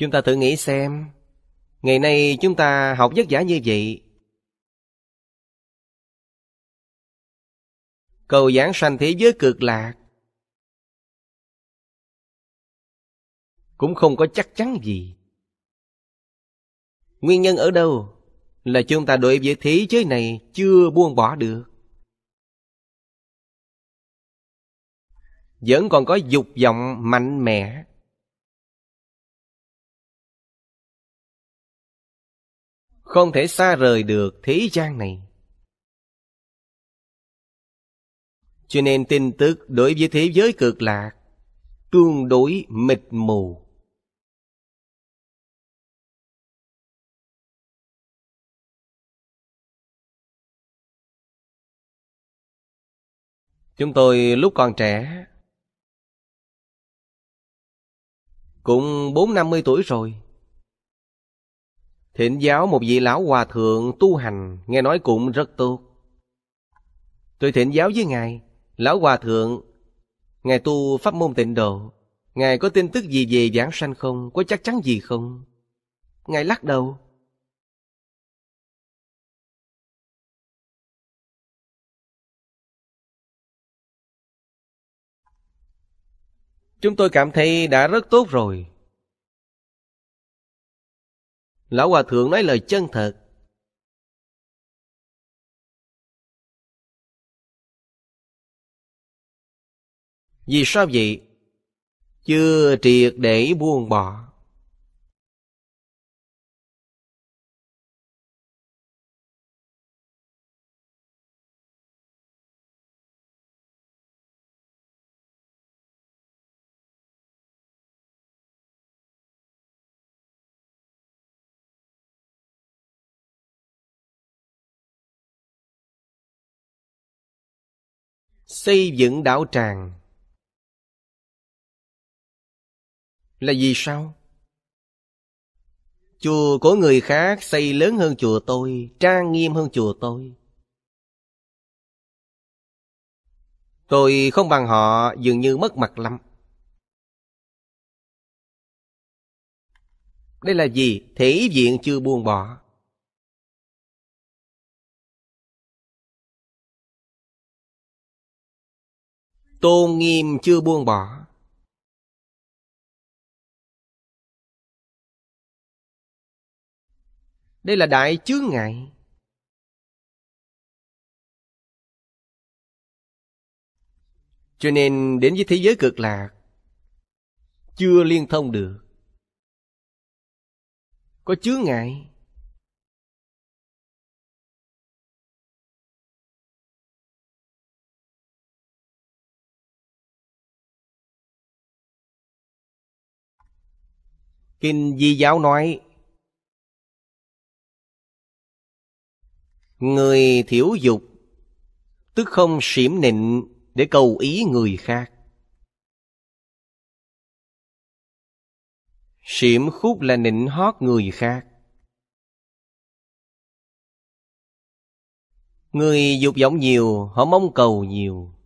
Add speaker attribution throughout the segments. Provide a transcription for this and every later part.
Speaker 1: Chúng ta tự nghĩ xem, ngày nay chúng ta học vất giả như vậy. Cầu giảng sanh thế giới cực lạc. Cũng không có chắc chắn gì.
Speaker 2: Nguyên nhân ở đâu? Là chúng ta đối với thế giới này chưa buông bỏ được.
Speaker 1: Vẫn còn có dục vọng mạnh mẽ không thể xa rời được thế gian này. Cho nên tin tức đối với thế giới cực lạc tương đối mịt mù. Chúng tôi lúc còn trẻ cũng bốn năm mươi tuổi rồi
Speaker 2: Thỉnh giáo một vị lão hòa thượng tu hành, nghe nói cũng rất tốt. Tôi thỉnh giáo với Ngài, lão hòa thượng, Ngài tu pháp môn tịnh độ,
Speaker 1: Ngài có tin tức gì về giảng sanh không, có chắc chắn gì không? Ngài lắc đầu. Chúng tôi cảm thấy đã rất tốt rồi. Lão Hòa Thượng nói lời chân thật. Vì sao vậy? Chưa triệt để buông bỏ. Xây dựng đạo tràng Là vì sao? Chùa của người
Speaker 2: khác xây lớn hơn chùa tôi, trang nghiêm hơn chùa tôi.
Speaker 1: Tôi không bằng họ dường như mất mặt lắm. Đây là gì? Thể diện chưa buông bỏ. Tôn nghiêm chưa buông bỏ Đây là đại chướng ngại Cho nên đến với thế giới cực lạc Chưa liên thông được Có chướng ngại Kinh Di Giáo nói Người thiểu dục Tức không xỉm nịnh để cầu ý người khác Xỉm khúc là nịnh hót người khác Người dục vọng nhiều, họ mong cầu nhiều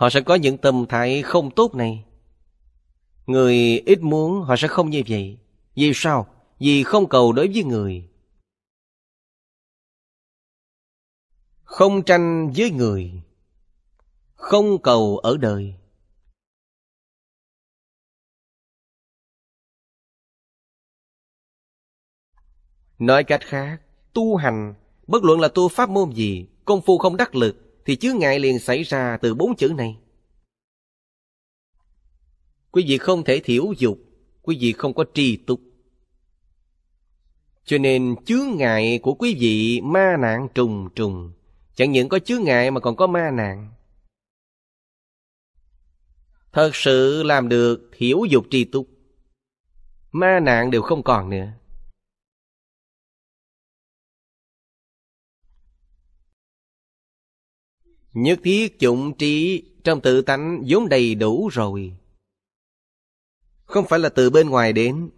Speaker 1: Họ sẽ có những tâm thái không tốt này.
Speaker 2: Người ít muốn họ sẽ không như vậy. Vì sao? Vì không cầu đối với người.
Speaker 1: Không tranh với người. Không cầu ở đời. Nói cách khác, tu hành, bất luận là tu pháp môn gì, công phu không đắc lực thì chướng
Speaker 2: ngại liền xảy ra từ bốn chữ này. Quý vị không thể thiểu dục, quý vị không có tri túc. Cho nên chướng ngại của quý vị ma nạn trùng trùng. Chẳng những có chướng ngại mà còn có ma nạn. Thật sự làm được thiểu
Speaker 1: dục tri túc. Ma nạn đều không còn nữa. Nhất thiết chủng trí trong tự tánh vốn đầy đủ rồi. Không phải là từ bên ngoài đến.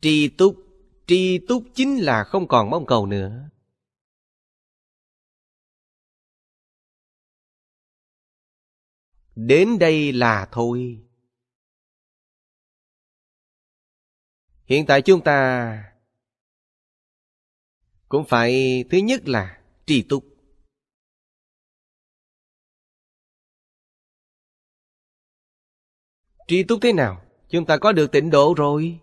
Speaker 1: Tri túc, tri túc chính là không còn mong cầu nữa. Đến đây là thôi. Hiện tại chúng ta cũng phải thứ nhất là trì túc trì túc thế nào chúng ta có được tịnh độ rồi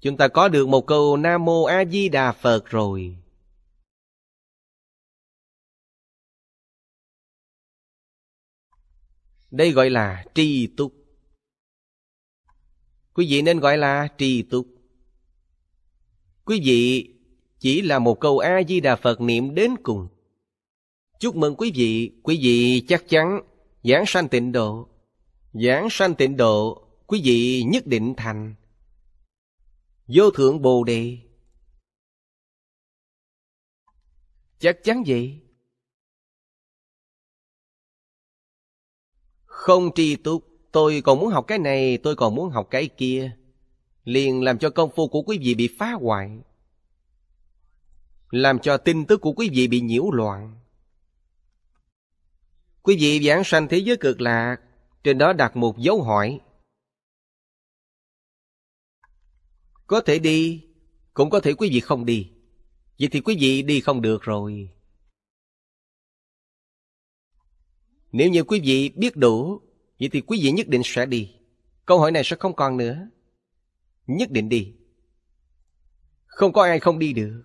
Speaker 1: chúng ta có được một câu nam mô a di đà phật rồi đây gọi là trì túc quý vị nên gọi là trì túc
Speaker 2: Quý vị chỉ là một câu A-di-đà Phật niệm đến cùng. Chúc mừng quý vị, quý vị chắc chắn giảng sanh tịnh độ. Giảng sanh tịnh độ, quý vị nhất định thành. Vô thượng Bồ
Speaker 1: Đề Chắc chắn vậy. Không tri túc,
Speaker 2: tôi còn muốn học cái này, tôi còn muốn học cái kia liền làm cho công phu của quý vị bị phá hoại làm cho tin tức của quý vị bị nhiễu loạn quý vị giảng sanh thế giới cực lạc trên đó đặt một dấu hỏi có thể đi cũng có thể quý vị không đi vậy thì quý vị đi không được rồi nếu như quý vị biết đủ vậy thì quý vị nhất định sẽ đi câu hỏi này sẽ không còn nữa Nhất định đi.
Speaker 1: Không có ai không đi được.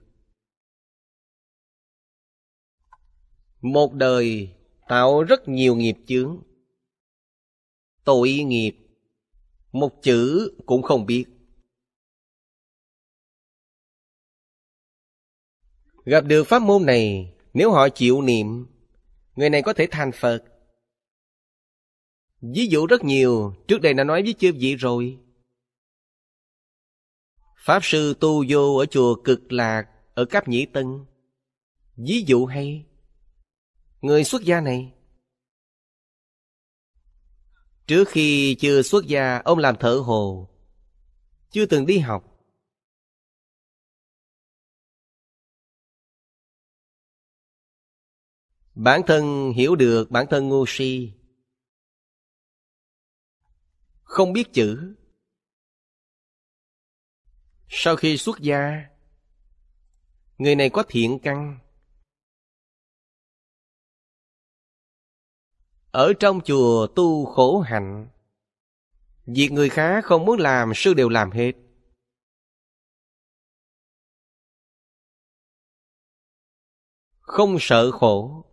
Speaker 1: Một đời tạo rất nhiều nghiệp chướng. Tội nghiệp, một chữ cũng không biết. Gặp được pháp môn này, nếu họ chịu niệm, người này có thể thành Phật. Ví dụ rất
Speaker 2: nhiều, trước đây đã nói với chư vị rồi. Pháp sư tu vô ở chùa Cực Lạc, ở Cáp Nhĩ Tân. Ví dụ hay. Người xuất gia này. Trước
Speaker 1: khi chưa xuất gia, ông làm thợ hồ. Chưa từng đi học. Bản thân hiểu được bản thân ngu si. Không biết chữ, sau khi xuất gia, người này có thiện căn. Ở trong chùa tu khổ hạnh, việc người khác không muốn làm sư đều làm hết. Không sợ khổ.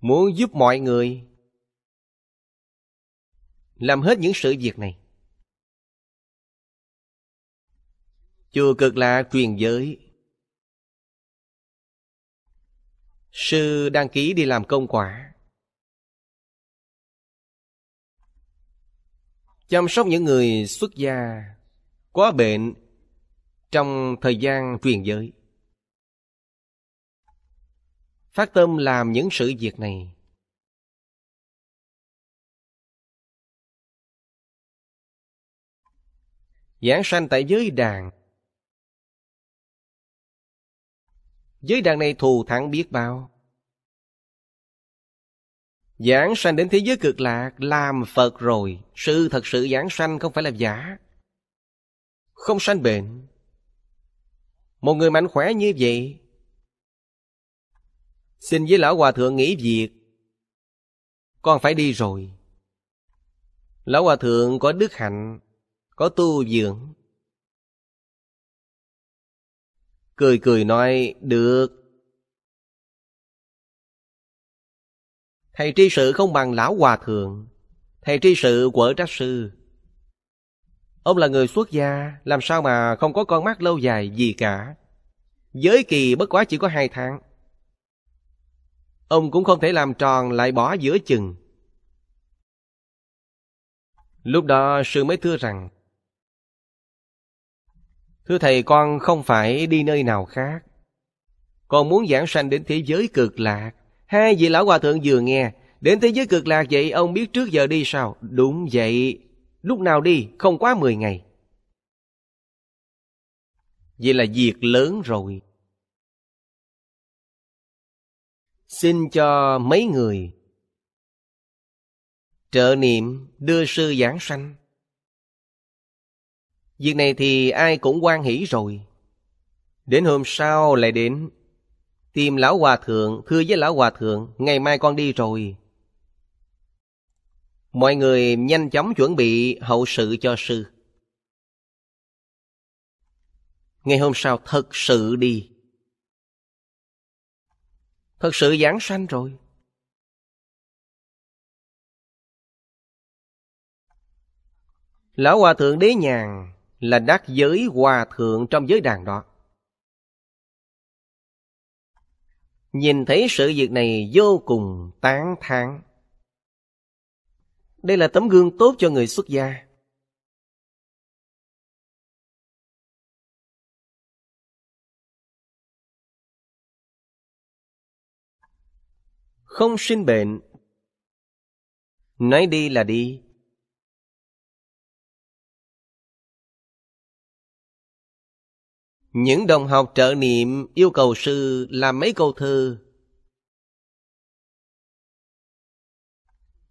Speaker 1: Muốn giúp mọi người làm hết những sự việc này. Chùa cực là truyền giới. Sư đăng ký đi làm công quả. Chăm sóc những
Speaker 2: người xuất gia, quá bệnh trong thời gian truyền giới.
Speaker 1: Phát tâm làm những sự việc này giảng sanh tại giới đàn. Giới đàn này thù thắng biết bao.
Speaker 2: Giảng sanh đến thế giới cực lạc làm Phật rồi. Sự thật sự giảng sanh không phải là giả. Không sanh bệnh. Một người mạnh khỏe như vậy. Xin với Lão Hòa Thượng nghỉ việc.
Speaker 1: Con phải đi rồi. Lão Hòa Thượng có đức hạnh có tu dưỡng. Cười cười nói, được.
Speaker 2: Thầy tri sự không bằng lão hòa thượng, thầy tri sự quở trách sư. Ông là người xuất gia, làm sao mà không có con mắt lâu dài gì cả. Giới kỳ bất quá chỉ có hai tháng. Ông cũng không thể làm tròn lại bỏ giữa chừng. Lúc đó sư mới thưa rằng Thưa thầy con không phải đi nơi nào khác. Con muốn giảng sanh đến thế giới cực lạc. Hai vị lão hòa thượng vừa nghe, đến thế giới cực lạc vậy ông biết trước giờ đi sao? Đúng vậy, lúc nào đi
Speaker 1: không quá 10 ngày. Vậy là việc lớn rồi. Xin cho mấy người trợ niệm đưa sư giảng sanh
Speaker 2: Việc này thì ai cũng quan hỷ rồi. Đến hôm sau lại đến, tìm lão hòa thượng, thưa với lão hòa thượng, ngày mai con đi rồi. Mọi người nhanh chóng chuẩn bị hậu sự cho
Speaker 1: sư. Ngày hôm sau thật sự đi. Thật sự giảng sanh rồi. Lão Hòa Thượng Đế Nhàn là đắc giới hòa thượng trong giới đàn đó.
Speaker 2: Nhìn thấy sự việc này vô cùng tán
Speaker 1: thán. Đây là tấm gương tốt cho người xuất gia. Không sinh bệnh Nói đi là đi, Những đồng học trợ niệm yêu cầu sư làm mấy câu thơ.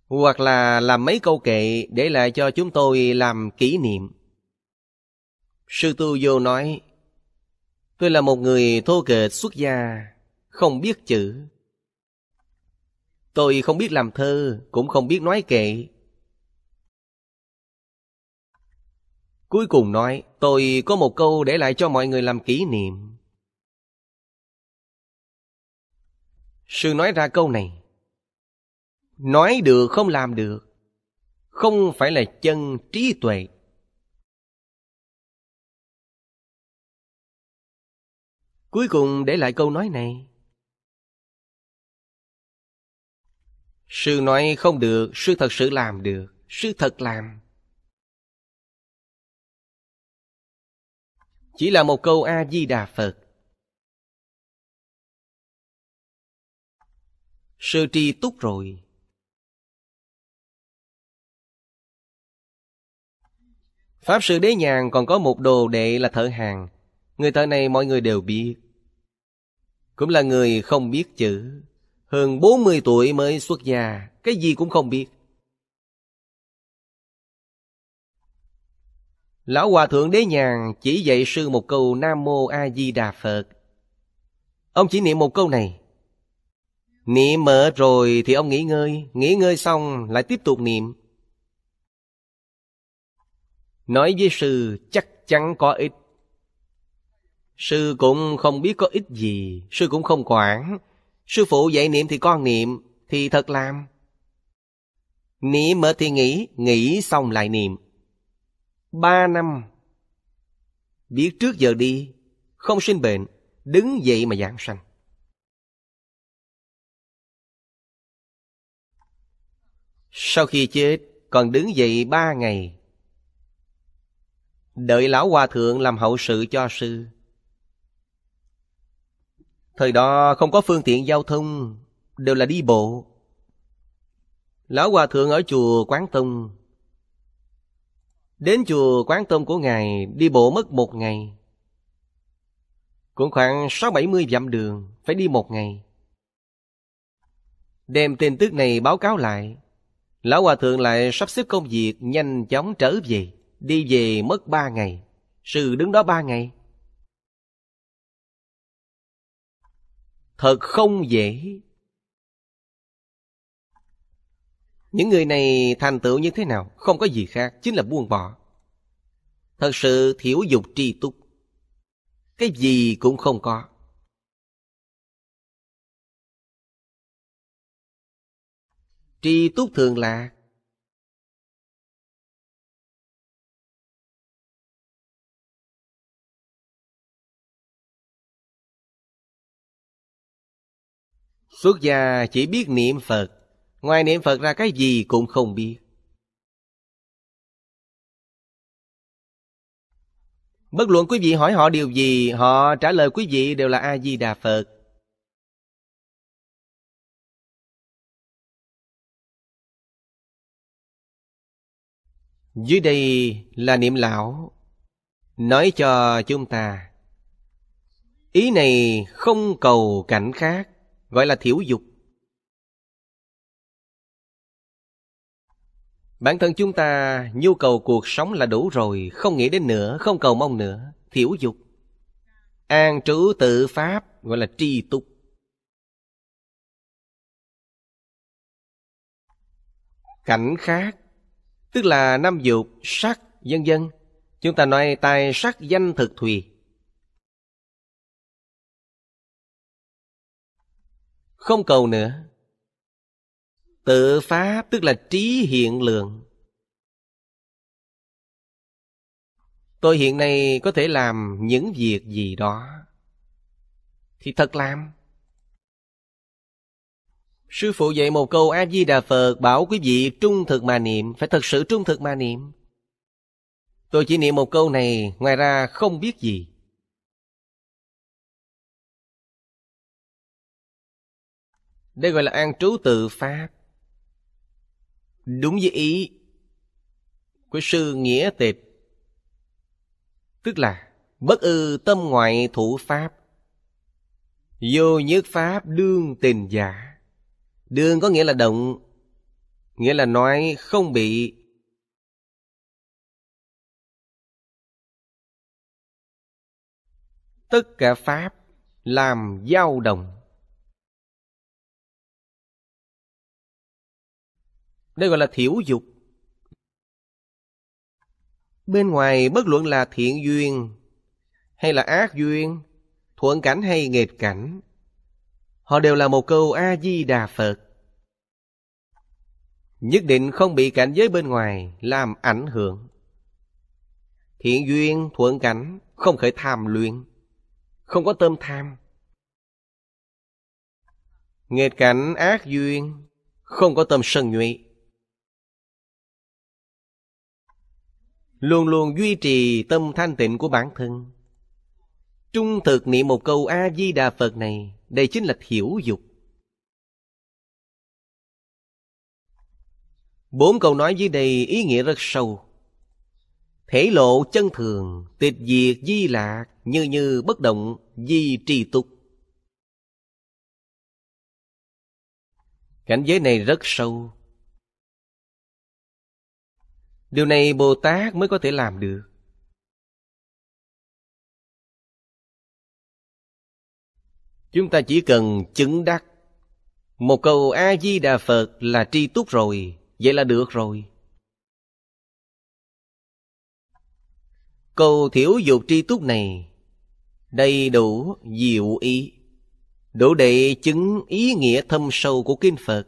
Speaker 2: Hoặc là làm mấy câu kệ để lại cho chúng tôi làm kỷ niệm. Sư Tu Vô nói, Tôi là một người thô kệch xuất gia, không biết chữ. Tôi không biết làm thơ, cũng không biết nói kệ, Cuối cùng nói, tôi có một câu để lại cho mọi người làm kỷ niệm. Sư nói ra câu này.
Speaker 1: Nói được không làm được. Không phải là chân trí tuệ. Cuối cùng để lại câu nói này. Sư nói không được, sư thật sự làm được, sư thật làm. chỉ là một câu a di đà phật sơ tri túc rồi pháp sư đế nhàn còn có một đồ đệ là thợ hàng người thợ này mọi người đều biết
Speaker 2: cũng là người không biết chữ hơn 40 tuổi mới xuất gia, cái gì cũng không biết. Lão Hòa Thượng Đế Nhàn chỉ dạy sư một câu Nam Mô A Di Đà Phật. Ông chỉ niệm một câu này. Niệm mở rồi thì ông nghỉ ngơi, nghỉ ngơi xong lại tiếp tục niệm. Nói với sư chắc chắn có ích. Sư cũng không biết có ích gì, sư cũng không quản. Sư phụ dạy niệm thì con niệm, thì thật làm. Niệm mở thì nghĩ, nghĩ xong lại niệm
Speaker 1: ba năm biết trước giờ đi không sinh bệnh đứng dậy mà giảng sanh sau khi chết còn đứng dậy ba ngày
Speaker 2: đợi lão hòa thượng làm hậu sự cho sư thời đó không có phương tiện giao thông đều là đi bộ lão hòa thượng ở chùa quán tông Đến chùa quán tôm của Ngài đi bộ mất một ngày. Cũng khoảng 6-70 dặm đường, phải đi một ngày. Đem tin tức này báo cáo lại. Lão Hòa Thượng lại sắp xếp công việc nhanh chóng trở về. Đi
Speaker 1: về mất ba ngày. Sư đứng đó ba ngày. Thật không dễ
Speaker 2: Những người này thành tựu như thế nào Không có gì khác Chính là buông bỏ
Speaker 1: Thật sự thiểu dục tri túc Cái gì cũng không có Tri túc thường là Xuất gia chỉ biết niệm Phật Ngoài niệm Phật ra cái gì cũng không biết. Bất luận quý vị hỏi họ điều gì, họ trả lời quý vị đều là A-di-đà Phật. Dưới đây là niệm lão Nói cho chúng ta Ý
Speaker 2: này không cầu cảnh khác Gọi là thiểu dục Bản thân chúng ta nhu cầu cuộc sống là đủ rồi, không nghĩ đến nữa, không cầu mong nữa, thiểu dục. An trú tự
Speaker 1: pháp gọi là tri túc. Cảnh khác, tức là năm dục, sắc, dân dân. Chúng ta nói tài sắc danh thực thùy. Không cầu nữa, tự pháp tức là trí hiện lượng
Speaker 2: tôi hiện nay có thể làm những việc gì đó thì thật làm sư phụ dạy một câu a di đà phật bảo quý vị trung thực mà niệm phải thật sự trung thực mà niệm
Speaker 1: tôi chỉ niệm một câu này ngoài ra không biết gì đây gọi là an trú tự pháp đúng với ý của sư nghĩa tệp
Speaker 2: tức là bất ư tâm ngoại thủ pháp vô nhất pháp đương tình giả đương có nghĩa là động
Speaker 1: nghĩa là nói không bị tất cả pháp làm dao động Đây gọi là thiểu dục.
Speaker 2: Bên ngoài bất luận là thiện duyên hay là ác duyên, thuận cảnh hay nghịch cảnh, họ đều là một câu A-di-đà Phật. Nhất định không bị cảnh giới bên ngoài làm ảnh hưởng. Thiện duyên, thuận cảnh, không khởi tham luyện, không có tâm tham.
Speaker 1: Nghịch cảnh ác duyên, không có tâm sân nhuệ. luôn
Speaker 2: luôn duy trì tâm thanh tịnh của bản thân. Trung thực niệm một câu A-di-đà Phật này, đây chính là thiểu dục. Bốn câu nói dưới đây ý nghĩa rất sâu. Thể lộ chân thường, tịch diệt di lạc, như như bất động, di trì
Speaker 1: tục. Cảnh giới này rất sâu, Điều này Bồ Tát mới có thể làm được. Chúng ta chỉ cần chứng đắc. Một câu A-di-đà Phật
Speaker 2: là tri túc rồi, vậy là được rồi. Câu thiểu dục tri túc này đầy đủ diệu ý, đủ để chứng ý nghĩa thâm sâu của kinh Phật.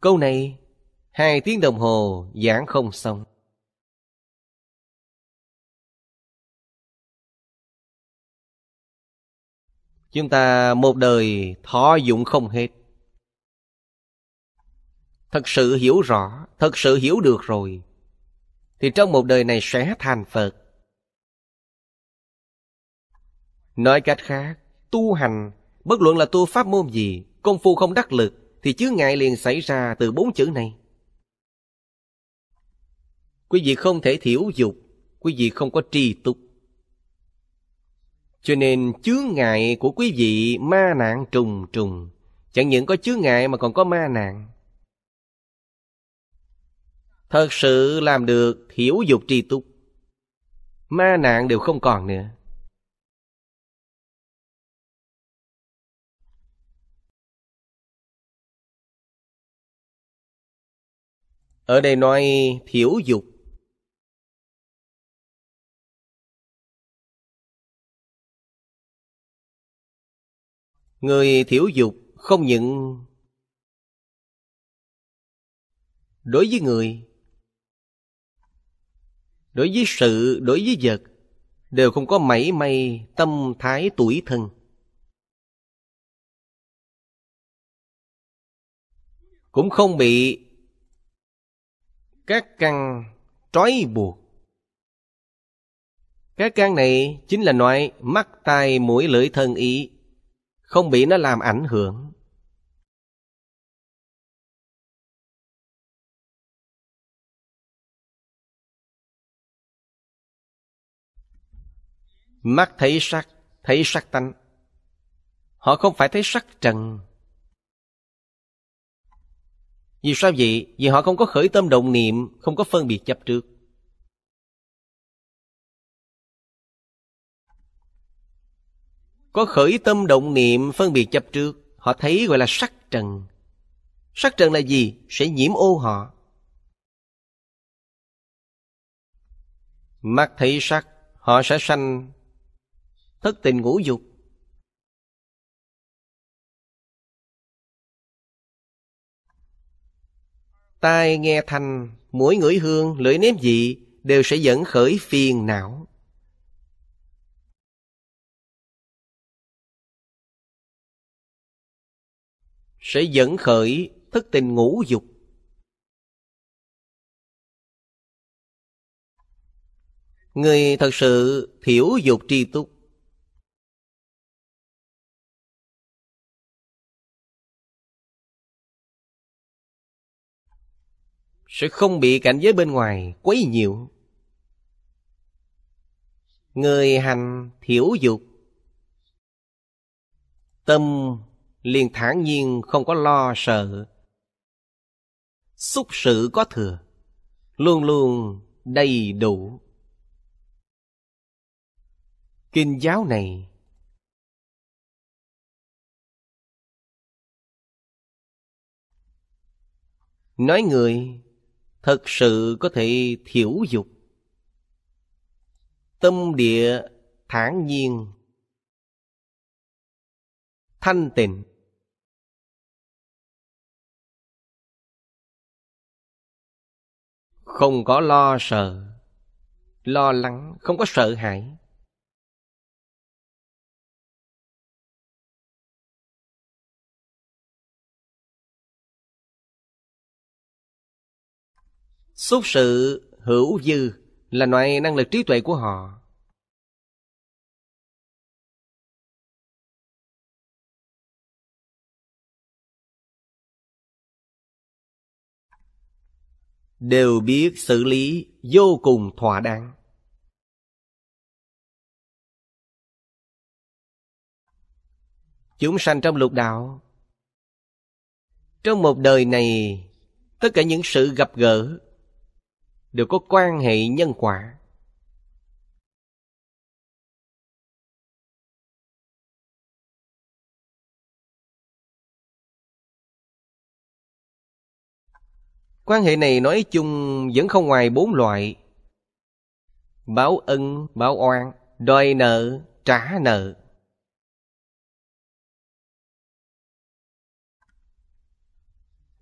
Speaker 1: Câu này Hai tiếng đồng hồ giảng không xong. Chúng ta một đời thọ dụng không hết.
Speaker 2: Thật sự hiểu rõ, thật sự hiểu được rồi. Thì trong một đời này sẽ thành Phật. Nói cách khác, tu hành, bất luận là tu pháp môn gì, công phu không đắc lực, thì chướng ngại liền xảy ra từ bốn chữ này. Quý vị không thể thiểu dục, quý vị không có tri túc. Cho nên chướng ngại của quý vị ma nạn trùng trùng, chẳng những có chướng ngại mà còn có ma nạn. Thật sự làm được
Speaker 1: hiểu dục tri túc, ma nạn đều không còn nữa. Ở đây nói thiểu dục Người thiểu dục không những... Đối với người
Speaker 2: Đối với sự, đối với vật Đều không có mảy may tâm
Speaker 1: thái tuổi thân Cũng không bị Các căn
Speaker 2: trói buộc Các căn này chính là loại mắt
Speaker 1: tai mũi lưỡi thân ý không bị nó làm ảnh hưởng. Mắt thấy sắc, thấy sắc tánh. Họ không phải thấy sắc trần. Vì sao vậy? Vì họ không có khởi tâm động niệm, không có phân biệt chấp trước. Có khởi tâm động niệm phân biệt chấp trước, họ thấy gọi là sắc trần.
Speaker 2: Sắc trần là gì? Sẽ nhiễm ô họ.
Speaker 1: Mắt thấy sắc, họ sẽ sanh thất tình ngũ dục. Tai nghe thanh, mũi ngửi hương, lưỡi nếm vị đều sẽ dẫn khởi phiền não. sẽ dẫn khởi thức tình ngũ dục. Người thật sự thiểu dục tri túc. Sẽ không bị cảnh giới bên ngoài quấy
Speaker 2: nhiều. Người hành thiểu dục. Tâm liền thản nhiên không có lo sợ. Xúc sự có thừa, luôn luôn
Speaker 1: đầy đủ. Kinh giáo này Nói người thật sự có thể thiểu dục. Tâm địa thản nhiên thanh tịnh không có lo sợ, lo lắng, không có sợ hãi. Xúc sự hữu dư là loại năng lực trí tuệ của họ. đều biết xử lý vô cùng thỏa đáng chúng sanh trong lục đạo
Speaker 2: trong một đời này tất cả những sự gặp gỡ đều có quan
Speaker 1: hệ nhân quả Quan hệ này nói chung vẫn không ngoài bốn loại. Báo ân, báo oan, đòi nợ, trả nợ.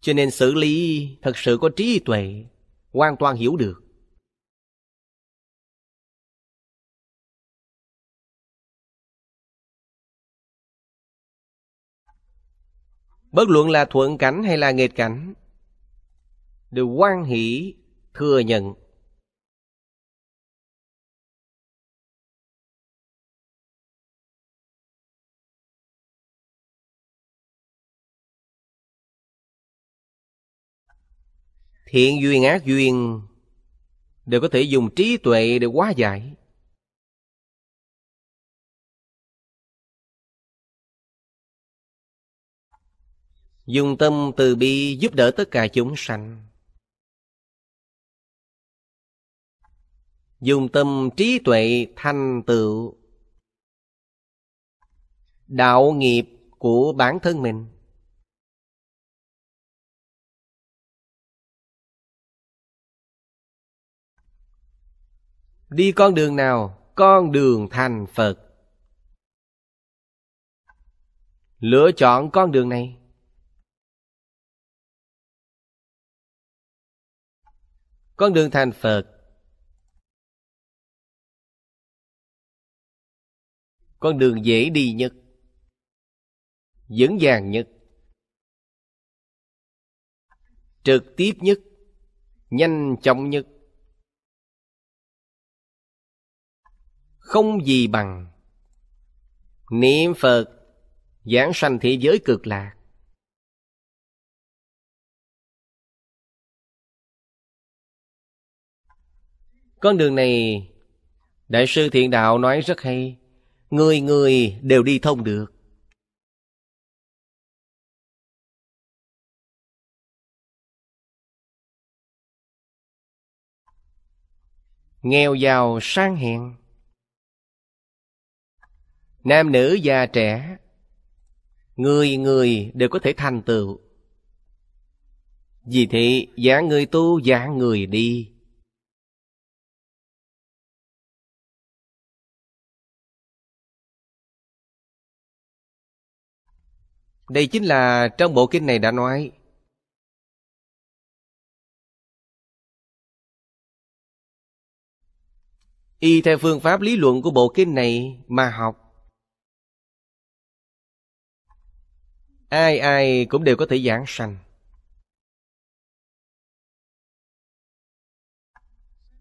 Speaker 1: Cho nên xử lý thật sự có trí tuệ, hoàn toàn hiểu được. Bất luận là thuận cảnh hay là nghịch cảnh đều quan hỷ thừa nhận thiện duyên ác duyên đều có thể dùng trí tuệ để hóa giải dùng tâm từ bi giúp đỡ tất cả chúng sanh
Speaker 2: dùng tâm trí tuệ thành tựu
Speaker 1: đạo nghiệp của bản thân mình đi con đường nào con đường thành phật lựa chọn con đường này con đường thành phật con đường dễ đi nhất vững vàng nhất trực tiếp nhất nhanh chóng nhất không gì bằng niệm phật giảng sanh thế giới cực lạc con đường này đại sư thiện đạo nói rất hay người người đều đi thông được. Nghèo giàu sang hiện
Speaker 2: Nam nữ già trẻ Người người đều có thể thành tựu
Speaker 1: Vì thị dạng người tu dạng người đi Đây chính là trong bộ kinh này đã nói Y theo phương pháp lý luận của bộ kinh này mà học Ai ai cũng đều có thể giảng sanh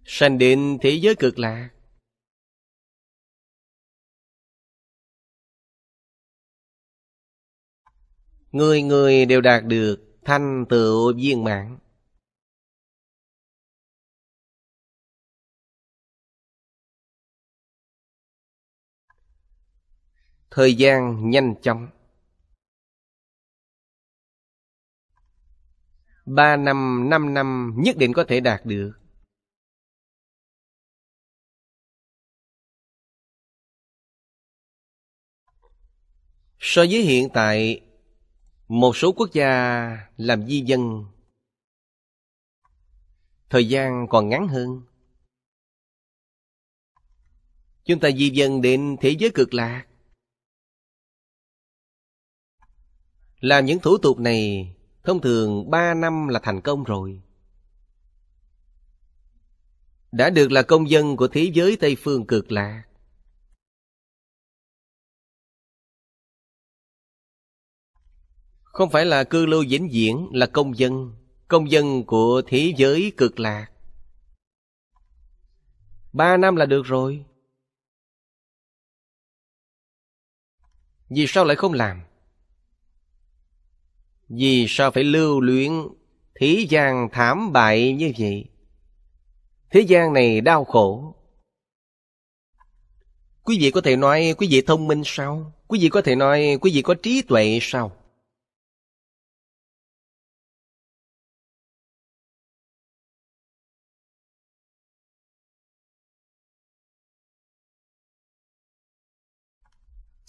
Speaker 1: Sanh đến thế giới cực lạc người người đều đạt được thanh tựu viên mãn. Thời gian nhanh chóng. Ba năm, năm năm nhất định có thể đạt được. So với hiện tại một số quốc gia
Speaker 2: làm di dân thời gian còn ngắn hơn
Speaker 1: chúng ta di dân đến thế giới cực lạc làm những thủ tục này
Speaker 2: thông thường ba năm là thành công rồi
Speaker 1: đã được là công dân của thế giới tây phương cực lạc Không phải là cư lưu vĩnh
Speaker 2: viễn là công dân, công dân của thế giới cực lạc.
Speaker 1: Ba năm là được rồi. Vì sao lại không làm? Vì sao phải
Speaker 2: lưu luyện thế gian thảm bại như vậy? Thế gian này đau khổ. Quý vị có thể nói quý vị thông minh
Speaker 1: sao? Quý vị có thể nói quý vị có trí tuệ sao?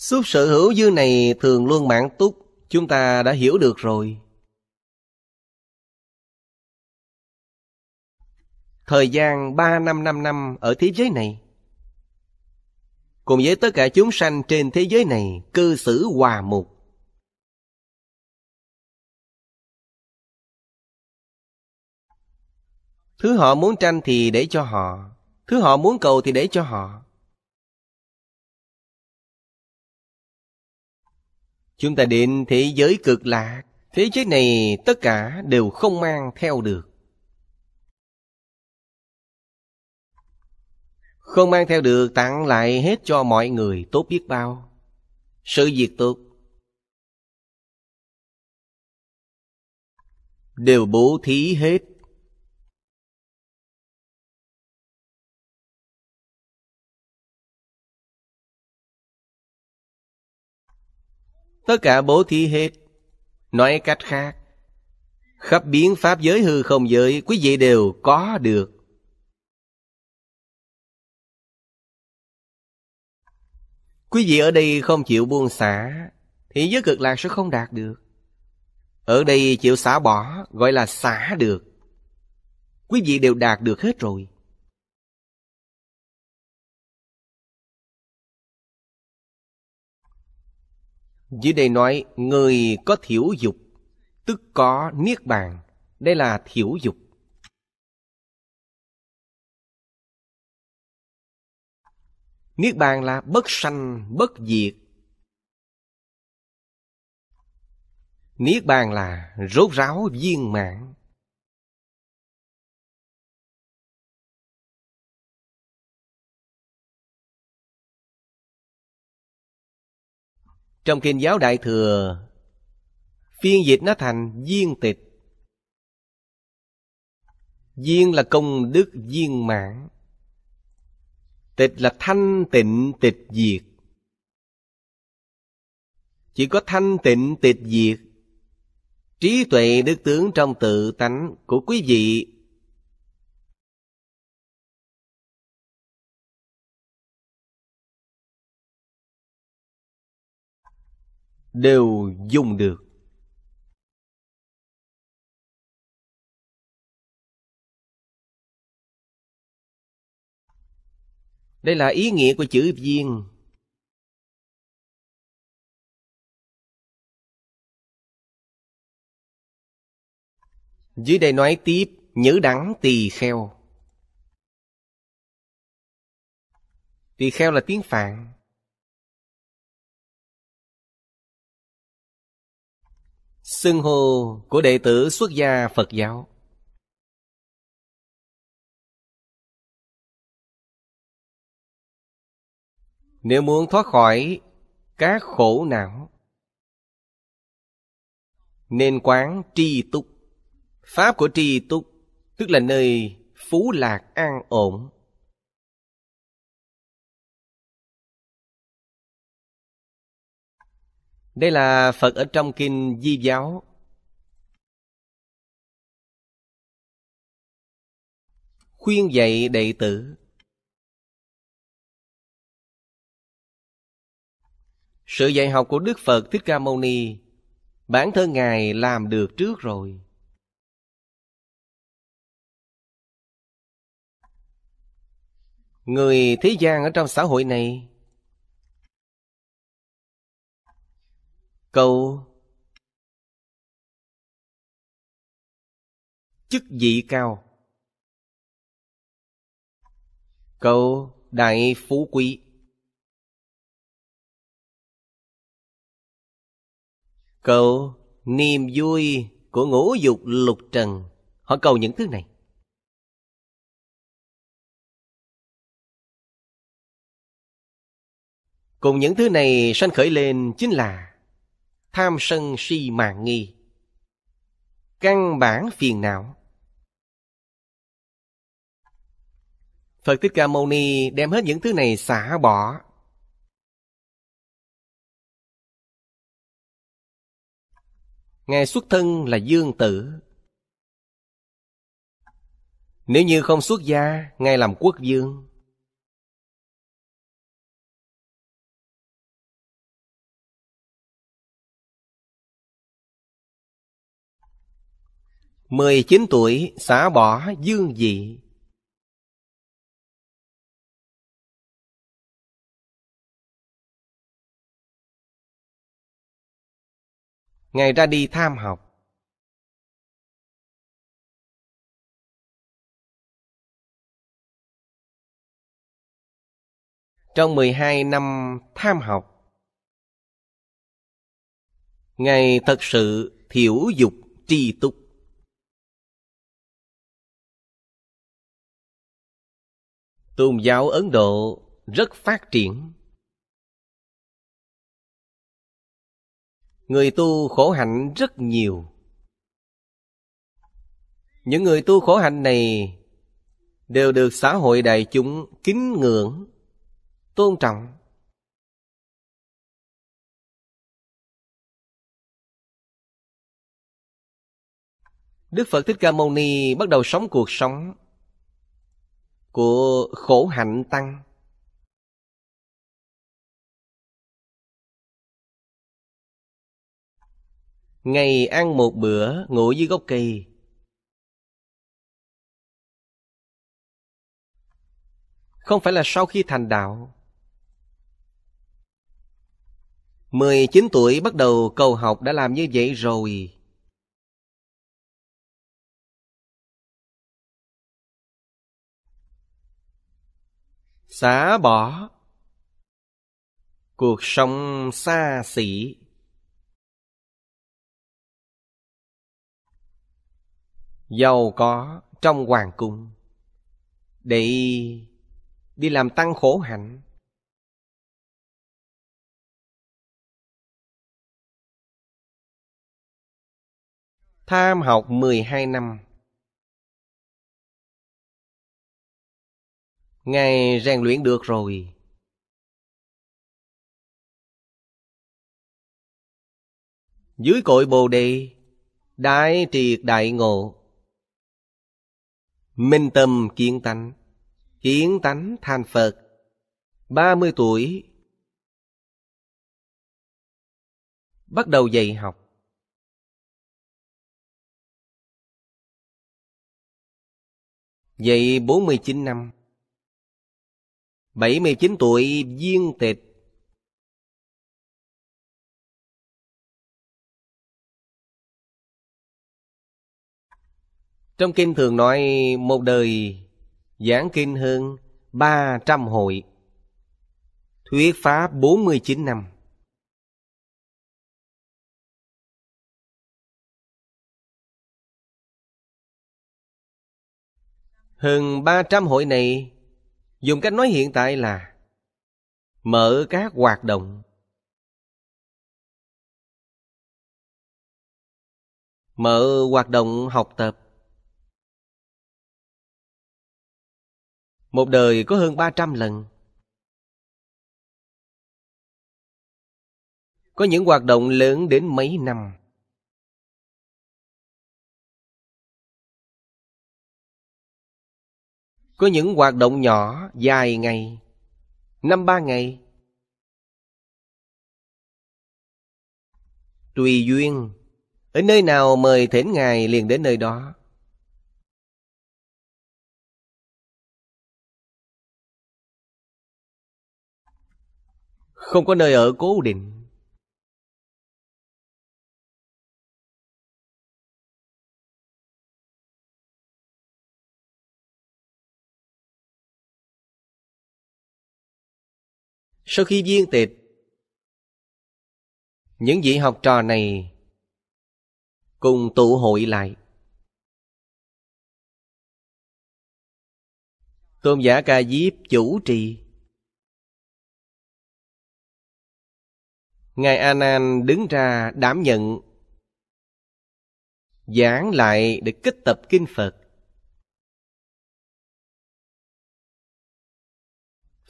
Speaker 1: Xúc sở hữu dư này thường luôn mãn túc, chúng ta đã hiểu được rồi. Thời gian 3 năm 5 năm ở thế giới này Cùng với tất cả chúng sanh trên thế giới này Cư xử hòa mục Thứ họ muốn tranh thì để cho họ Thứ họ muốn cầu thì để cho họ
Speaker 2: Chúng ta đến thế giới cực lạc, thế giới này tất cả đều không mang theo được. Không mang theo được tặng lại hết cho mọi người tốt biết bao.
Speaker 1: Sự việc tốt. Đều bố thí hết tất cả bố thí hết. Nói cách khác, khắp biến pháp giới hư không giới quý vị đều có được. Quý vị ở đây không chịu buông xả thì giới cực lạc sẽ không đạt được. Ở đây chịu xả bỏ gọi là xả được. Quý vị đều đạt được hết rồi. Dưới đây nói người có thiểu dục, tức có niết bàn, đây là thiểu dục. Niết bàn là bất sanh, bất diệt. Niết bàn là rốt ráo viên mạng Trong kinh giáo Đại Thừa, phiên dịch nó thành viên
Speaker 2: tịch. Viên là công đức viên mãn. Tịch là thanh tịnh tịch diệt. Chỉ có thanh tịnh tịch diệt, trí tuệ
Speaker 1: đức tướng trong tự tánh của quý vị đều dùng được đây là ý nghĩa của chữ viên dưới đây nói tiếp nhớ đắng tỳ kheo tỳ kheo là tiếng phạn xưng hô của đệ tử xuất gia Phật giáo. Nếu muốn thoát khỏi các khổ não nên quán tri túc. Pháp của tri túc tức là nơi phú lạc an ổn Đây là Phật ở trong kinh Di giáo. Khuyên dạy đệ tử. Sự dạy học của Đức Phật Thích Ca Mâu Ni bản thân Ngài làm được trước rồi. Người thế gian ở trong xã hội này Câu Chức vị cao Câu Đại Phú Quý Câu Niềm vui của ngũ dục lục trần Họ cầu những thứ này Cùng những thứ này sanh khởi lên chính là tham sân si mạng nghi
Speaker 2: căn bản phiền não
Speaker 1: phật thích ca mâu ni đem hết những thứ này xả bỏ ngài xuất thân là dương tử nếu như không xuất gia ngài làm quốc vương. 19 tuổi xả bỏ dương dị Ngài ra đi tham học Trong 12 năm tham học Ngài thật sự thiểu dục tri túc Tôn giáo Ấn Độ rất phát triển. Người tu khổ hạnh rất nhiều. Những người tu khổ hạnh này đều được xã hội đại chúng kính ngưỡng, tôn trọng. Đức Phật Thích Ca Mâu Ni bắt đầu sống cuộc sống của khổ hạnh tăng ngày ăn một bữa ngủ dưới gốc cây không phải là sau khi thành đạo mười chín tuổi bắt đầu cầu học đã làm như vậy rồi xả bỏ cuộc sống xa xỉ
Speaker 2: giàu có trong hoàng cung để
Speaker 1: đi làm tăng khổ hạnh tham học mười hai năm Ngài rèn luyện được rồi. Dưới cội Bồ Đề, Đại
Speaker 2: triệt đại ngộ. Minh tâm kiến tánh,
Speaker 1: kiến tánh thành Phật. ba mươi tuổi bắt đầu dạy học. Dạy bốn mươi chín năm. 79 tuổi viên tịch Trong kinh thường nói một đời giảng kinh hơn 300 hội Thuyết pháp 49 năm Hơn 300 hội này dùng cách nói hiện tại là mở các hoạt động mở hoạt động học tập một đời có hơn ba trăm lần có những hoạt động lớn đến mấy năm Có những hoạt động nhỏ dài ngày, năm ba ngày. Tùy duyên, ở nơi nào mời thỉnh Ngài liền đến nơi đó. Không có nơi ở cố định sau khi viên tịch. Những vị học trò này cùng tụ hội lại. Tôn giả Ca Diếp chủ trì. Ngài A Nan đứng ra đảm nhận giảng lại để kích tập kinh Phật.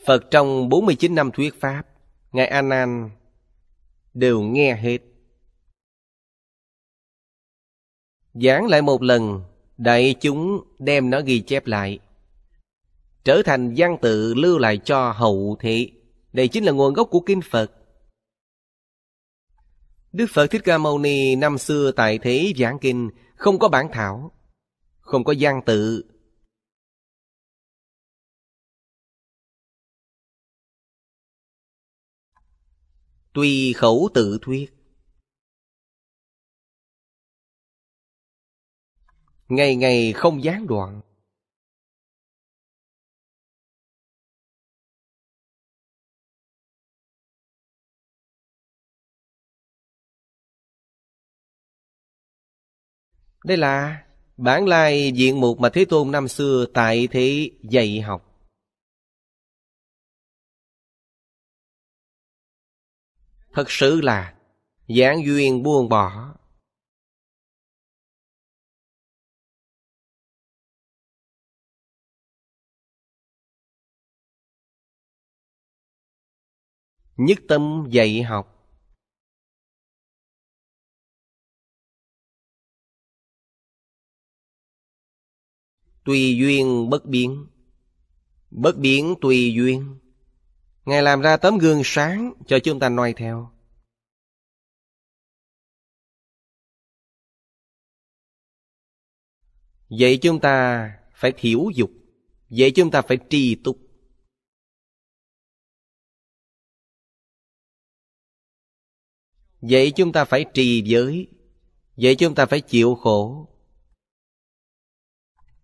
Speaker 1: Phật trong 49 năm thuyết Pháp, Ngài A Nan đều nghe hết.
Speaker 2: Giảng lại một lần, đại chúng đem nó ghi chép lại, trở thành văn tự lưu lại cho hậu thị. Đây chính là nguồn gốc của Kinh Phật. Đức Phật Thích Ca Mâu Ni năm xưa tại thế giảng kinh không
Speaker 1: có bản thảo, không có văn tự, tuy khẩu tự thuyết. Ngày ngày không gián đoạn. Đây là bản lai diện mục mà Thế Tôn năm xưa tại thế dạy học. thật sự là giảng duyên buông bỏ nhất tâm dạy học tùy duyên bất biến bất biến tùy duyên Ngài làm ra tấm gương sáng cho chúng ta noi theo. Vậy chúng ta phải thiểu dục. Vậy chúng ta phải tri túc. Vậy chúng ta phải trì giới. Vậy chúng ta phải chịu khổ.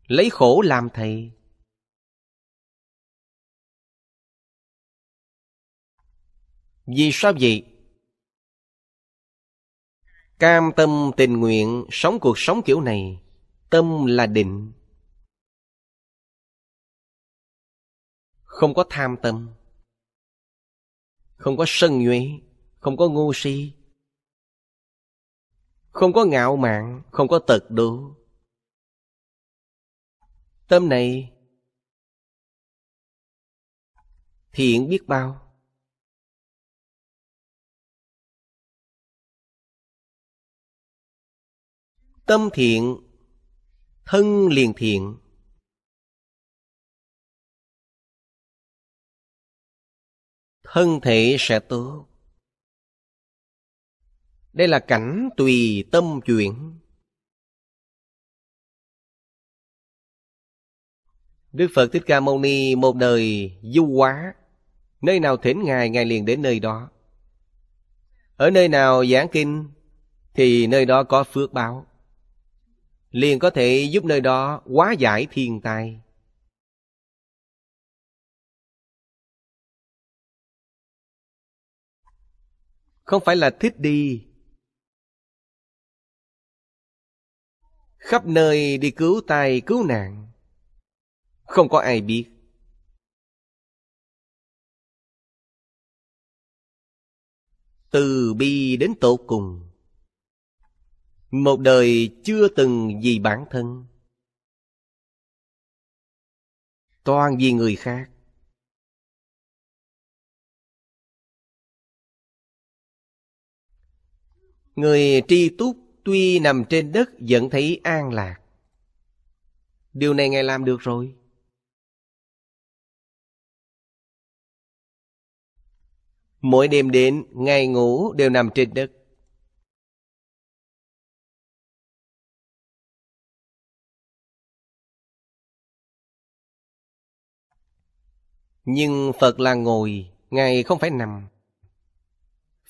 Speaker 1: Lấy khổ làm thầy. Vì sao vậy? Cam tâm tình nguyện sống cuộc sống kiểu này, tâm là định. Không có tham tâm, không có sân nhuế, không có ngu si, không có ngạo mạn, không có tật đố. Tâm này thiện biết bao. Tâm thiện, thân liền thiện. Thân thể sẽ tốt. Đây là cảnh tùy tâm chuyển. Đức Phật Thích Ca Mâu Ni
Speaker 2: một đời du hóa, nơi nào thỉnh Ngài, Ngài liền đến nơi đó. Ở nơi nào giảng kinh, thì nơi đó có phước báo
Speaker 1: liền có thể giúp nơi đó hóa giải thiên tai. Không phải là thích đi. Khắp nơi đi cứu tay cứu nạn. Không có ai biết. Từ bi đến tổ cùng một đời chưa từng vì bản thân Toàn vì người khác Người tri túc tuy nằm trên đất vẫn thấy an lạc Điều này Ngài làm được rồi Mỗi đêm đến, Ngài ngủ đều nằm trên đất Nhưng Phật là ngồi, Ngài không phải nằm.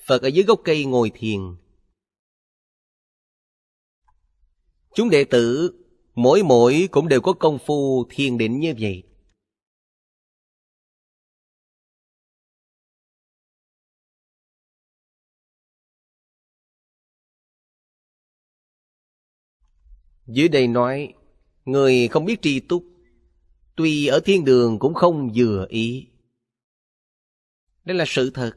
Speaker 1: Phật
Speaker 2: ở dưới gốc cây ngồi thiền. Chúng đệ
Speaker 1: tử mỗi mỗi cũng đều có công phu thiền định như vậy. Dưới đây nói, người không biết tri túc tuy ở thiên đường cũng không vừa ý. Đây là sự thật.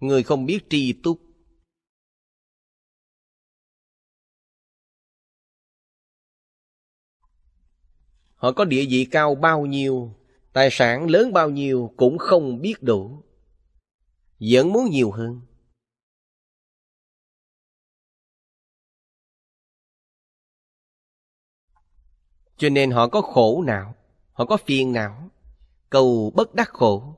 Speaker 1: Người không biết tri túc Họ có địa vị cao bao nhiêu, tài sản lớn bao nhiêu cũng không biết đủ. Vẫn muốn nhiều hơn. Cho nên họ có khổ não, họ có phiền não, cầu
Speaker 2: bất đắc khổ.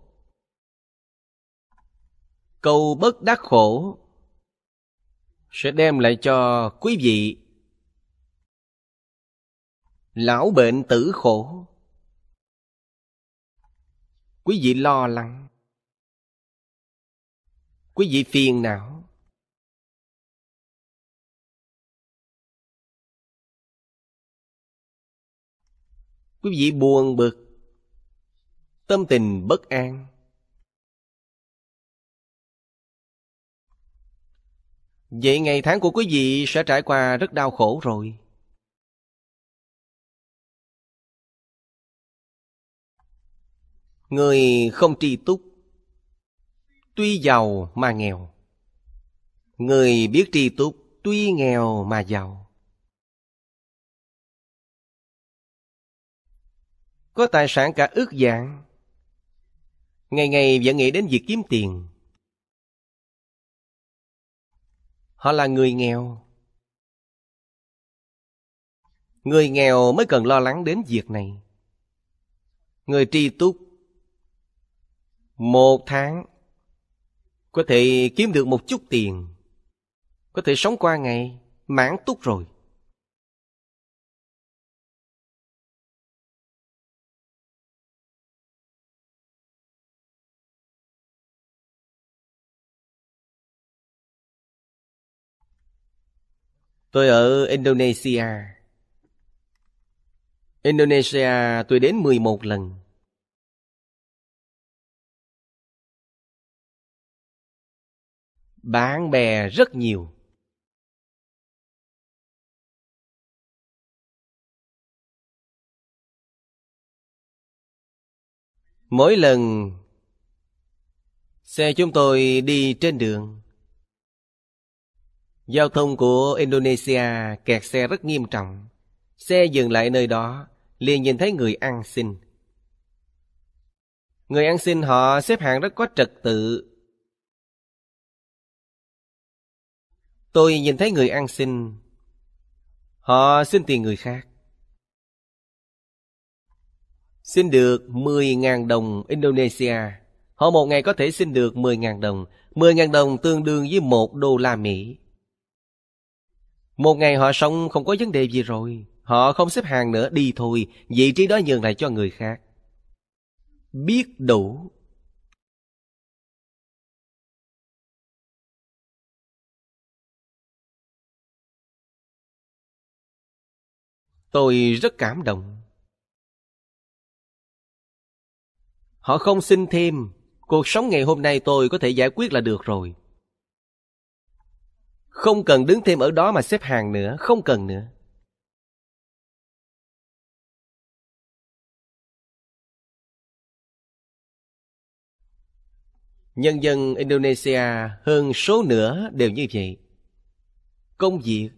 Speaker 2: Cầu bất đắc khổ
Speaker 1: sẽ đem lại cho quý vị lão bệnh tử khổ. Quý vị lo lắng. Quý vị phiền não quý vị buồn bực tâm tình bất an vậy ngày tháng của quý vị sẽ trải qua rất đau khổ rồi người không tri túc tuy giàu mà nghèo
Speaker 2: người biết tri túc tuy nghèo mà giàu
Speaker 1: có tài sản cả ước dạng. Ngày ngày vẫn nghĩ đến việc kiếm tiền. Họ là người nghèo.
Speaker 2: Người nghèo mới cần lo lắng đến việc này. Người tri túc một tháng có thể kiếm được một chút tiền,
Speaker 1: có thể sống qua ngày, mãn túc rồi. Tôi ở Indonesia. Indonesia tôi đến 11 lần. Bạn bè rất nhiều. Mỗi lần xe chúng tôi đi trên đường
Speaker 2: Giao thông của Indonesia kẹt xe rất nghiêm trọng. Xe dừng lại nơi đó, liền nhìn thấy người ăn xin. Người ăn xin họ xếp hạng rất có trật tự. Tôi nhìn thấy người ăn xin. Họ xin tiền người khác. Xin được 10.000 đồng Indonesia. Họ một ngày có thể xin được 10.000 đồng. 10.000 đồng tương đương với 1 đô la Mỹ. Một ngày họ xong không có vấn đề gì rồi. Họ
Speaker 1: không xếp hàng nữa, đi thôi. Vị trí đó nhường lại cho người khác. Biết đủ. Tôi rất cảm động. Họ
Speaker 2: không xin thêm. Cuộc sống ngày hôm nay tôi có thể giải quyết là được rồi.
Speaker 1: Không cần đứng thêm ở đó mà xếp hàng nữa, không cần nữa. Nhân dân Indonesia hơn số nữa đều
Speaker 2: như vậy. Công việc,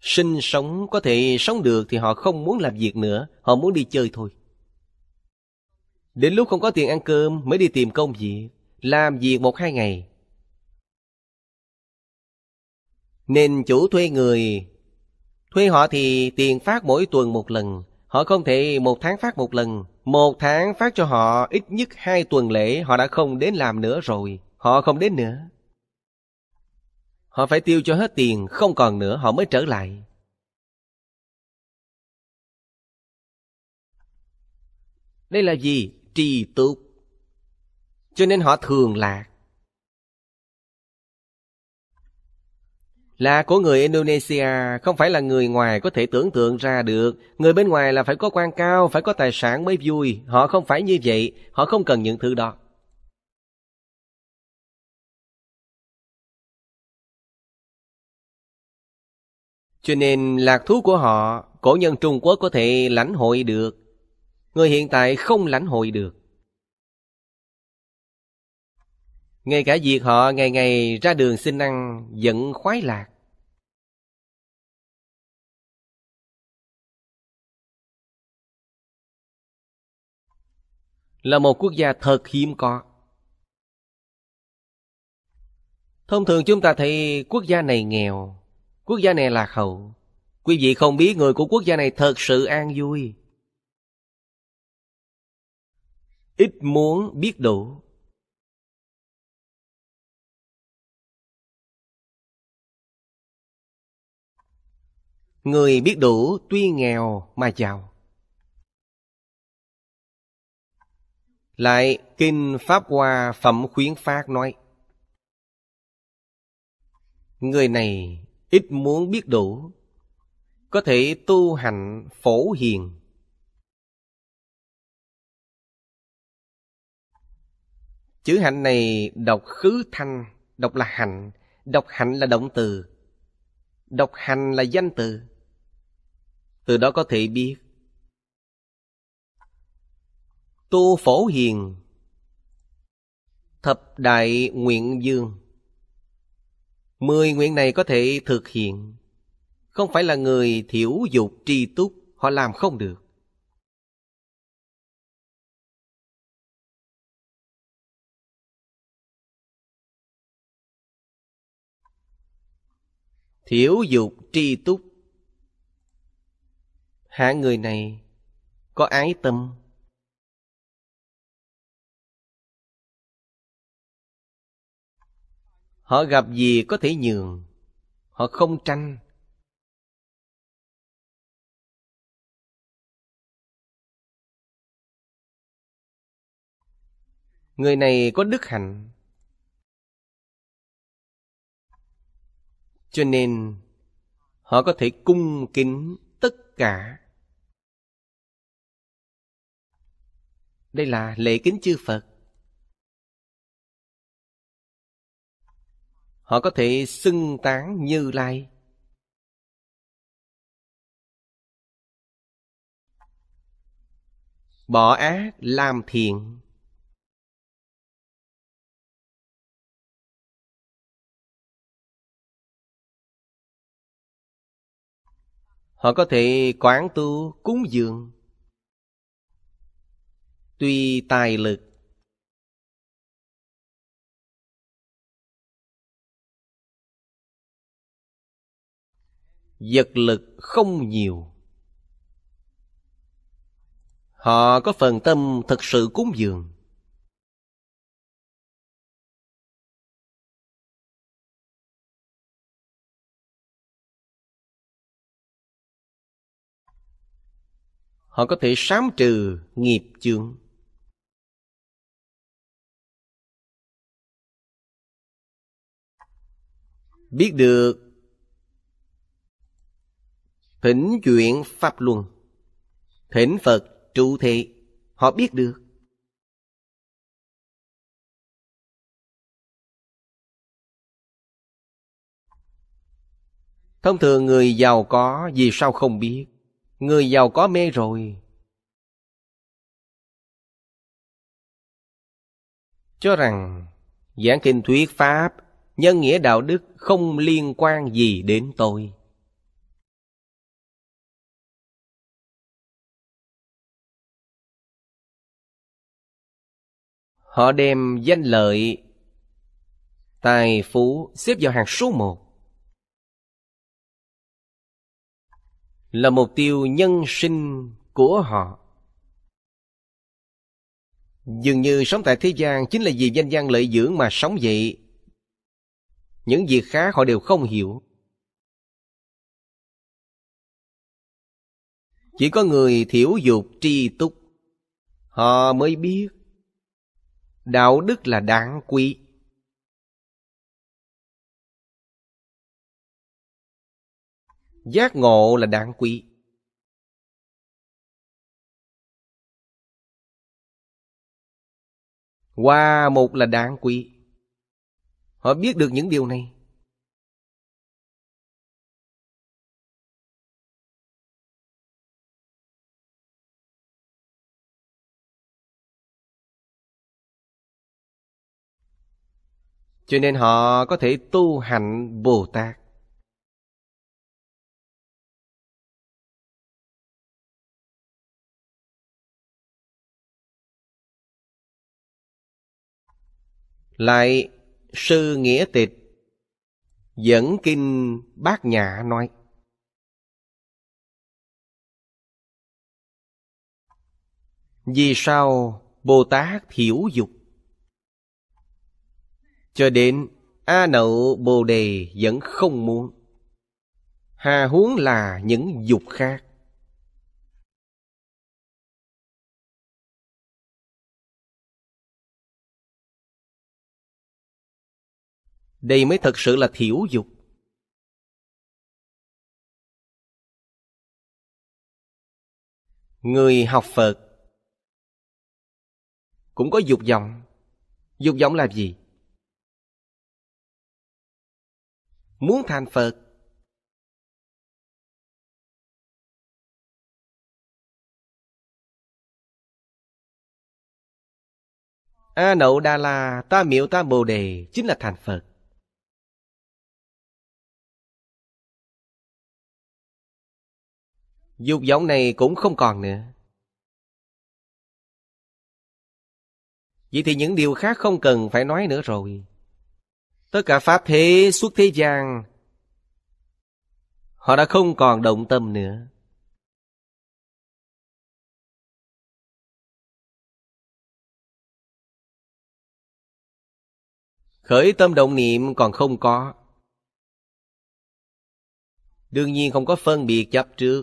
Speaker 2: sinh sống có thể sống được thì họ không muốn làm việc nữa, họ muốn đi chơi thôi. Đến lúc không có tiền ăn cơm mới đi tìm công việc, làm việc một hai ngày Nên chủ thuê người Thuê họ thì tiền phát mỗi tuần một lần Họ không thể một tháng phát một lần Một tháng phát cho họ ít nhất hai tuần lễ Họ đã không đến làm nữa rồi Họ không đến nữa
Speaker 1: Họ phải tiêu cho hết tiền Không còn nữa họ mới trở lại Đây là gì? Trì túc Cho nên họ thường lạc
Speaker 2: Là của người Indonesia, không phải là người ngoài có thể tưởng tượng ra được. Người bên ngoài là phải có quan cao, phải có tài sản mới vui. Họ không phải như vậy, họ không
Speaker 1: cần những thứ đó. Cho nên lạc thú của họ, cổ
Speaker 2: nhân Trung Quốc có thể lãnh hội được. Người hiện tại không lãnh hội được.
Speaker 1: Ngay cả việc họ ngày ngày ra đường xin ăn vẫn khoái lạc. Là một quốc gia thật hiếm có. Thông thường chúng ta
Speaker 2: thấy quốc gia này nghèo, quốc gia này lạc hậu. Quý vị không biết người của quốc gia này
Speaker 1: thật sự an vui. Ít muốn biết đủ Người biết đủ tuy nghèo mà giàu. Lại
Speaker 2: Kinh Pháp Hoa Phẩm Khuyến Phát nói
Speaker 1: Người này ít muốn biết đủ Có thể tu hành phổ hiền Chữ hạnh này đọc khứ thanh Đọc là hạnh Đọc
Speaker 2: hạnh là động từ Đọc hành là danh từ từ đó có thể biết Tu Phổ Hiền Thập Đại Nguyện Dương Mười nguyện này có thể thực hiện Không phải là người thiểu dục tri túc
Speaker 1: Họ làm không được Thiểu dục tri túc Hả người này có ái tâm Họ gặp gì có thể nhường Họ không tranh Người này có đức hạnh
Speaker 2: Cho nên Họ có thể cung kính tất cả
Speaker 1: Đây là lễ kính chư Phật. Họ có thể xưng tán Như Lai. Bỏ ác làm thiện. Họ có thể quán tu cúng dường tùy tài lực vật lực không nhiều họ có phần tâm thật sự cúng dường họ có thể sám trừ nghiệp chướng biết được thỉnh chuyện pháp luân thỉnh phật trụ thị họ biết được thông thường người giàu có vì sao không biết người giàu có mê rồi cho rằng giảng kinh thuyết pháp nhân nghĩa đạo đức không liên quan gì đến tôi họ đem danh lợi tài phú xếp vào hàng số một là mục tiêu nhân sinh của họ dường như sống tại thế gian chính là vì danh gian lợi dưỡng mà sống vậy những việc khác họ đều không hiểu chỉ có người thiểu dục tri túc họ mới biết đạo đức là đáng quý giác ngộ là đáng quý hòa một là đáng quý Họ biết được những điều này. Cho nên họ có thể tu hành Bồ Tát. Lại Sư Nghĩa Tịch Dẫn Kinh Bát Nhã nói Vì sao Bồ Tát hiểu
Speaker 2: dục? Cho đến A Nậu Bồ Đề
Speaker 1: vẫn không muốn Hà huống là những dục khác Đây mới thật sự là thiểu dục. Người học Phật cũng có dục vọng. Dục vọng là gì? Muốn thành Phật. A Nậu Đa La Ta Miệu Ta Bồ Đề chính là thành Phật. Dục vọng này cũng không còn nữa.
Speaker 2: Vậy thì những điều khác không cần phải nói nữa rồi. Tất cả Pháp thế suốt thế
Speaker 1: gian, họ đã không còn động tâm nữa. Khởi tâm động niệm còn không có. Đương nhiên không có phân biệt chấp trước.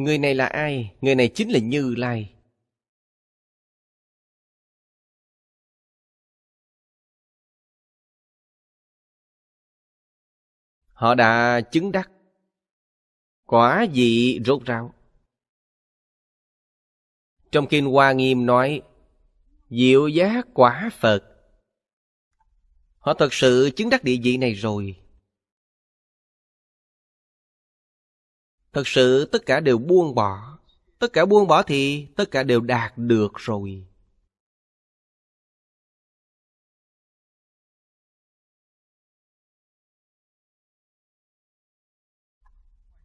Speaker 1: Người này là ai? Người này chính là Như Lai. Họ đã chứng đắc quả vị rốt ráo.
Speaker 2: Trong Kinh Hoa Nghiêm nói Diệu giá quả Phật Họ thật sự chứng đắc địa vị này rồi
Speaker 1: Thật sự tất cả đều buông bỏ. Tất cả buông bỏ thì tất cả đều đạt được rồi.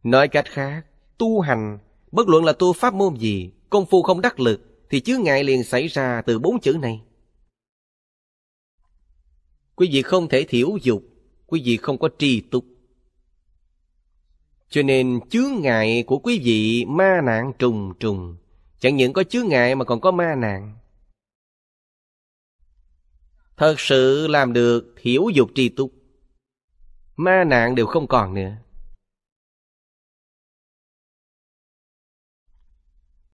Speaker 1: Nói cách khác, tu hành, bất luận là tu pháp môn gì, công phu không đắc
Speaker 2: lực, thì chướng ngại liền xảy ra từ bốn chữ này. Quý vị không thể thiểu dục, quý vị không có tri túc. Cho nên chướng ngại của quý vị ma nạn trùng trùng. Chẳng những có chướng ngại mà còn có ma nạn. Thật sự
Speaker 1: làm được hiểu dục tri túc. Ma nạn đều không còn nữa.